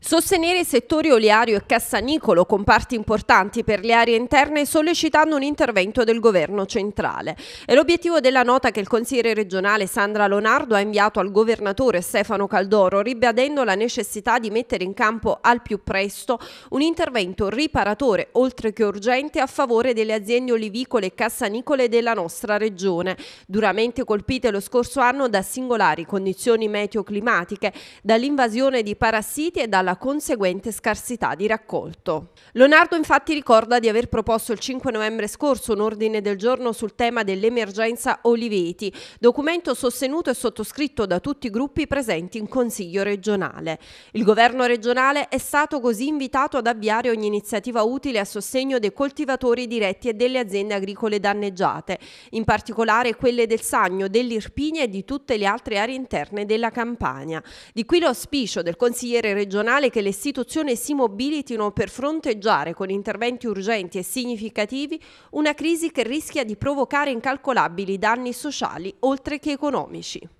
Sostenere i settori oleario e cassanicolo, comparti importanti per le aree interne, sollecitando un intervento del governo centrale. È l'obiettivo della nota che il consigliere regionale Sandra Lonardo ha inviato al governatore Stefano Caldoro, ribadendo la necessità di mettere in campo al più presto un intervento riparatore, oltre che urgente, a favore delle aziende olivicole e cassanicole della nostra regione, duramente colpite lo scorso anno da singolari condizioni meteoclimatiche, dall'invasione di parassiti e dalla alla conseguente scarsità di raccolto. Leonardo infatti ricorda di aver proposto il 5 novembre scorso un ordine del giorno sul tema dell'emergenza Oliveti, documento sostenuto e sottoscritto da tutti i gruppi presenti in Consiglio regionale. Il governo regionale è stato così invitato ad avviare ogni iniziativa utile a sostegno dei coltivatori diretti e delle aziende agricole danneggiate, in particolare quelle del Sagno, dell'Irpinia e di tutte le altre aree interne della Campania. Di qui l'auspicio del consigliere regionale Comunale che le istituzioni si mobilitino per fronteggiare con interventi urgenti e significativi una crisi che rischia di provocare incalcolabili danni sociali oltre che economici.